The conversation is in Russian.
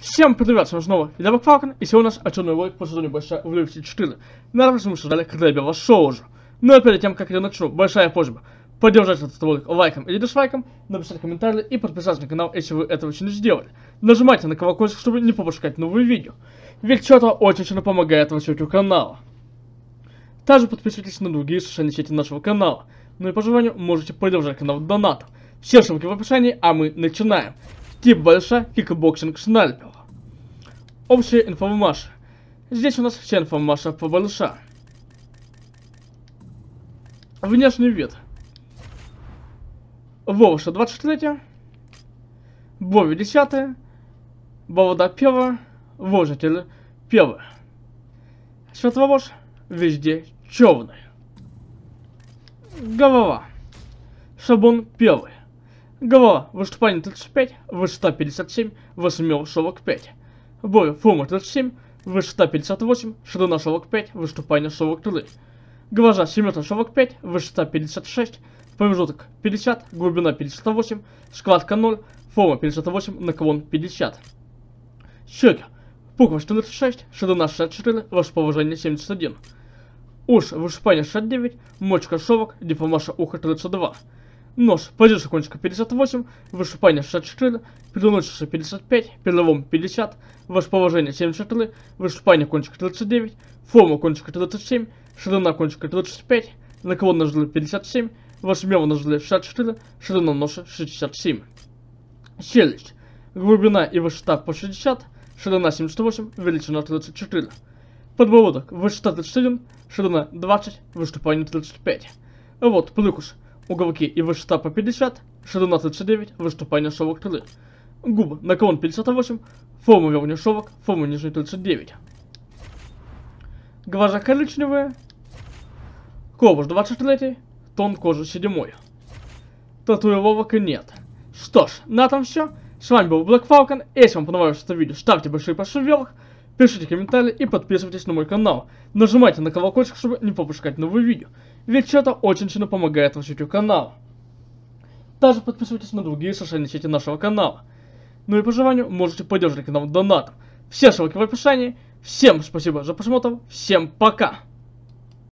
Всем привет, с вами снова Левок Фалкон, и сегодня у нас очередной ролик по сезону Большая в UFC 4. Наверное, мы ждали Крэбела Шоу уже. Но ну, а перед тем, как я начну, большая просьба. Поддержать этот ролик лайком или дизлайком, написать комментарий и подписаться на канал, если вы этого еще не сделали. Нажимайте на колокольчик, чтобы не пропускать новые видео. Ведь все это очень сильно помогает развитию канала. Также подписывайтесь на другие социальные сети нашего канала. Ну и по желанию можете поддержать канал донатом. Все ссылки в описании, а мы начинаем. Тип Больша, кикбоксинг Шнальпел. Общая информация. Здесь у нас вся информация по Больша. Внешний вид. Волоша 23, Брови 10, Борода 1, Вожитель 1. Светловож везде черный. Голова. Шаблон первый. Голова. Выступание 35, высота 57, восьмер шелок Бой. Форма 37, высота 58, ширина шелок 5, выступание шелок 3. Глаза 7 45, высота 56, промежуток 50, глубина 58, складка 0, форма 58, наклон 50. Щеки. Пуговка 46, ширина 64, расположение 71. Уши, вышипание 69, мочка шелок, дипломаша уха 32. Нож. Поддержка кончика 58, вышипание 64, переносище 55, перелом 50, ваше положение 74, вышипание кончика 39, форма кончика 37, ширина кончика 35, наклон ножа 57, ваше восьмево ножа 64, ширина ножа 67. Челюсть. Глубина и высота по 60, ширина 78, величина 34. Подбородок. Высота 31, ширина 20, выступание 35. Вот, плюкуш. Уголки і висота по 50, ширина 39, шовок 43. Губ, наклон 58, форма верхней шовок, форма нижней 39. Глаза коричневые. Кобуш 23, тон кожи 7. Татуировок нет. Что ж, на этом все. С вами был Black Falcon. Если вам понравилось это видео, ставьте большие пальцы вверх. Пишите комментарии и подписывайтесь на мой канал. Нажимайте на колокольчик, чтобы не пропускать новые видео. Ведь это очень сильно помогает развитию канала. Также подписывайтесь на другие социальные сети нашего канала. Ну и по желанию можете поддержать канал донатом. Все ссылки в описании. Всем спасибо за просмотр. Всем пока.